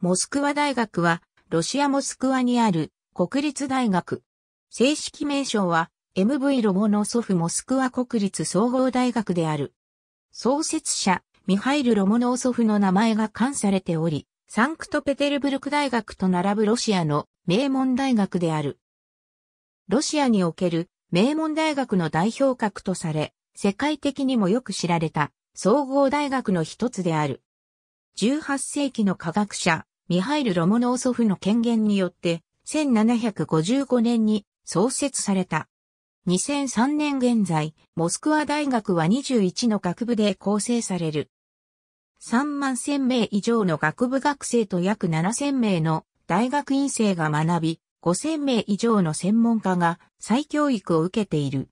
モスクワ大学は、ロシアモスクワにある国立大学。正式名称は、MV ロボーソフモスクワ国立総合大学である。創設者、ミハイル・ロモノーソフの名前が冠されており、サンクトペテルブルク大学と並ぶロシアの名門大学である。ロシアにおける名門大学の代表格とされ、世界的にもよく知られた総合大学の一つである。18世紀の科学者、ミハイル・ロモノーソフの権限によって、1755年に創設された。2003年現在、モスクワ大学は21の学部で構成される。3万1000名以上の学部学生と約7000名の大学院生が学び、5000名以上の専門家が再教育を受けている。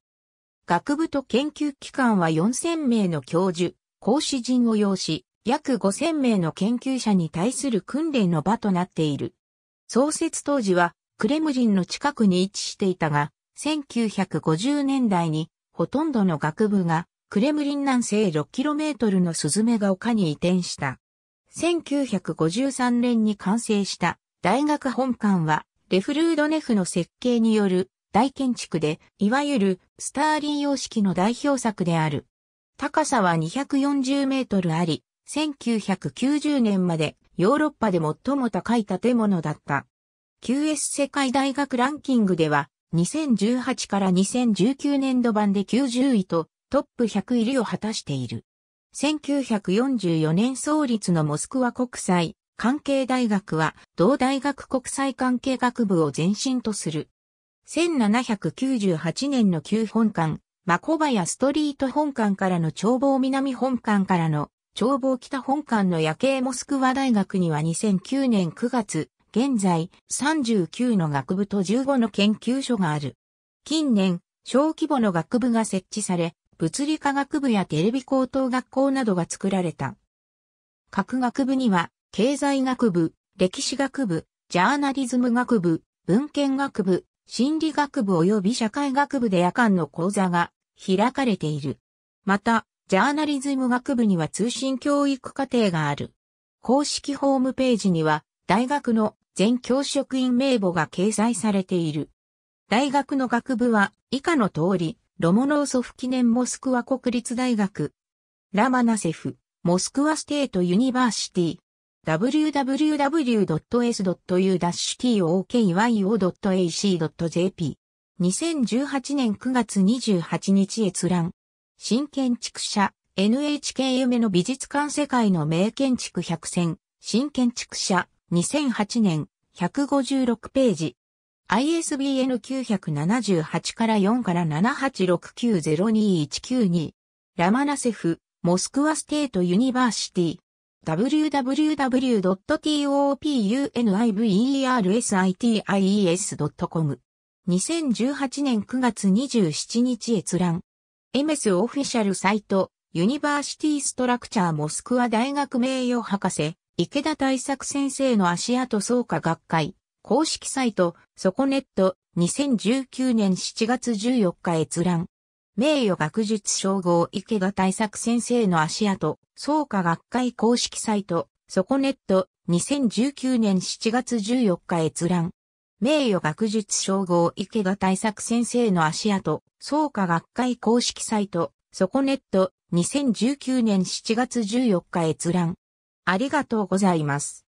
学部と研究機関は4000名の教授、講師陣を要し、約5000名の研究者に対する訓練の場となっている。創設当時はクレムリンの近くに位置していたが、1950年代にほとんどの学部がクレムリン南西 6km のスズメが丘に移転した。1953年に完成した大学本館はレフルードネフの設計による大建築で、いわゆるスターリン様式の代表作である。高さは240メートルあり、1990年までヨーロッパで最も高い建物だった。QS 世界大学ランキングでは2018から2019年度版で90位とトップ100入りを果たしている。1944年創立のモスクワ国際関係大学は同大学国際関係学部を前身とする。1798年の旧本館、マコバヤストリート本館からの眺望南本館からの眺望北本館の夜景モスクワ大学には2009年9月、現在39の学部と15の研究所がある。近年、小規模の学部が設置され、物理科学部やテレビ高等学校などが作られた。各学部には、経済学部、歴史学部、ジャーナリズム学部、文献学部、心理学部及び社会学部で夜間の講座が開かれている。また、ジャーナリズム学部には通信教育課程がある。公式ホームページには、大学の全教職員名簿が掲載されている。大学の学部は、以下の通り、ロモノーソフ記念モスクワ国立大学、ラマナセフ、モスクワステートユニバーシティ、www.s.u-tokyyo.ac.jp。2018年9月28日閲覧。新建築者、NHK 夢の美術館世界の名建築100選、新建築者、2008年、156ページ。ISBN 978から4から78690219ラマナセフ、モスクワステートユニバーシティ。www.topunivesitiescom。2018年9月27日閲覧。MS オフィシャルサイト、ユニバーシティストラクチャーモスクワ大学名誉博士、池田大作先生の足跡創価学会、公式サイト、ソコネット、2019年7月14日閲覧。名誉学術称号池田大作先生の足跡、創価学会公式サイト、ソコネット、2019年7月14日閲覧。名誉学術称号池田大作先生の足跡、創価学会公式サイト、ソコネット、2019年7月14日閲覧。ありがとうございます。